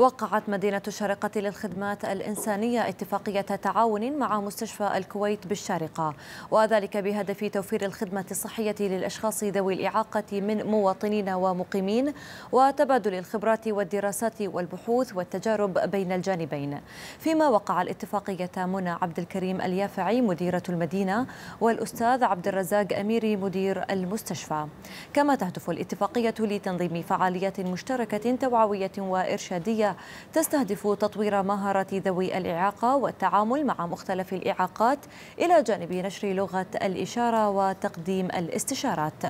وقعت مدينة الشارقة للخدمات الإنسانية اتفاقية تعاون مع مستشفى الكويت بالشارقة وذلك بهدف توفير الخدمة الصحية للأشخاص ذوي الإعاقة من مواطنين ومقيمين وتبادل الخبرات والدراسات والبحوث والتجارب بين الجانبين فيما وقع الاتفاقية منى عبد الكريم اليافعي مديرة المدينة والأستاذ عبد الرزاق أميري مدير المستشفى كما تهدف الاتفاقية لتنظيم فعاليات مشتركة توعوية وإرشادية تستهدف تطوير مهارة ذوي الإعاقة والتعامل مع مختلف الإعاقات إلى جانب نشر لغة الإشارة وتقديم الاستشارات